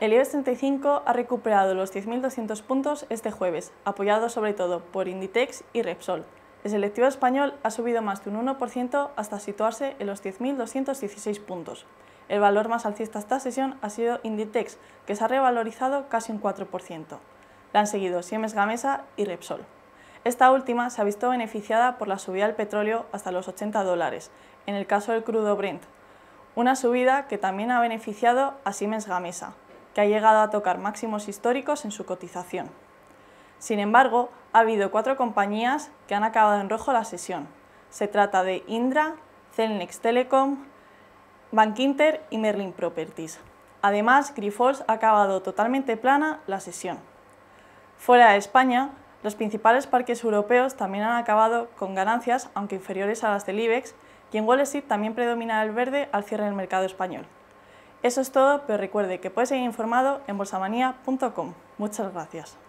El IBEX 35 ha recuperado los 10.200 puntos este jueves, apoyado sobre todo por Inditex y Repsol. El selectivo español ha subido más de un 1% hasta situarse en los 10.216 puntos. El valor más alcista esta sesión ha sido Inditex, que se ha revalorizado casi un 4%. La han seguido Siemens Gamesa y Repsol. Esta última se ha visto beneficiada por la subida del petróleo hasta los 80 dólares, en el caso del crudo Brent, una subida que también ha beneficiado a Siemens Gamesa, que ha llegado a tocar máximos históricos en su cotización. Sin embargo, ha habido cuatro compañías que han acabado en rojo la sesión. Se trata de Indra, Celnex Telecom, Bankinter y Merlin Properties. Además, Grifols ha acabado totalmente plana la sesión. Fuera de España, los principales parques europeos también han acabado con ganancias, aunque inferiores a las del IBEX, y en Wall Street también predomina el verde al cierre del mercado español. Eso es todo, pero recuerde que puedes seguir informado en bolsamanía.com. Muchas gracias.